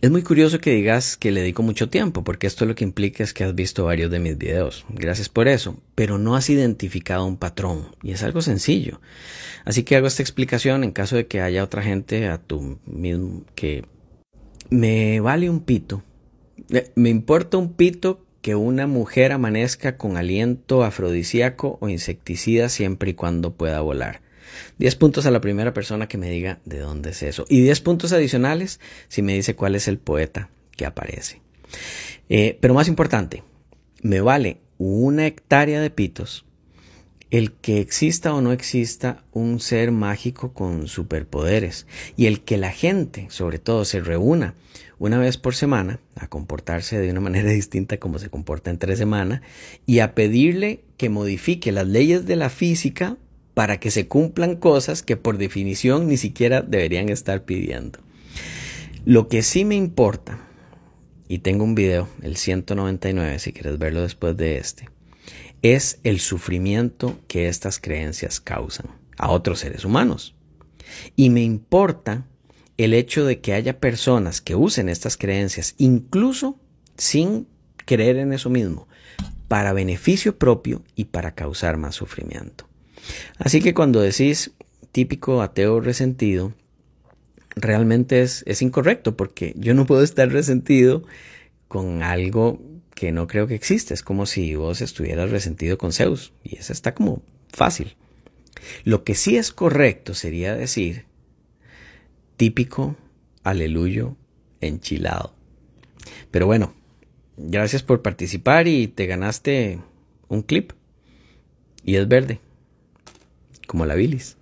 Es muy curioso que digas que le dedico mucho tiempo, porque esto lo que implica es que has visto varios de mis videos. Gracias por eso, pero no has identificado un patrón, y es algo sencillo. Así que hago esta explicación en caso de que haya otra gente a tu mismo que me vale un pito. Eh, me importa un pito que una mujer amanezca con aliento afrodisíaco o insecticida siempre y cuando pueda volar. 10 puntos a la primera persona que me diga de dónde es eso. Y 10 puntos adicionales si me dice cuál es el poeta que aparece. Eh, pero más importante, me vale una hectárea de pitos el que exista o no exista un ser mágico con superpoderes y el que la gente, sobre todo, se reúna una vez por semana a comportarse de una manera distinta como se comporta en tres semanas y a pedirle que modifique las leyes de la física para que se cumplan cosas que por definición ni siquiera deberían estar pidiendo. Lo que sí me importa, y tengo un video, el 199, si quieres verlo después de este, es el sufrimiento que estas creencias causan a otros seres humanos. Y me importa el hecho de que haya personas que usen estas creencias, incluso sin creer en eso mismo, para beneficio propio y para causar más sufrimiento. Así que cuando decís típico ateo resentido, realmente es, es incorrecto porque yo no puedo estar resentido con algo que no creo que existe. Es como si vos estuvieras resentido con Zeus y eso está como fácil. Lo que sí es correcto sería decir típico aleluyo enchilado. Pero bueno, gracias por participar y te ganaste un clip. Y es verde como la bilis.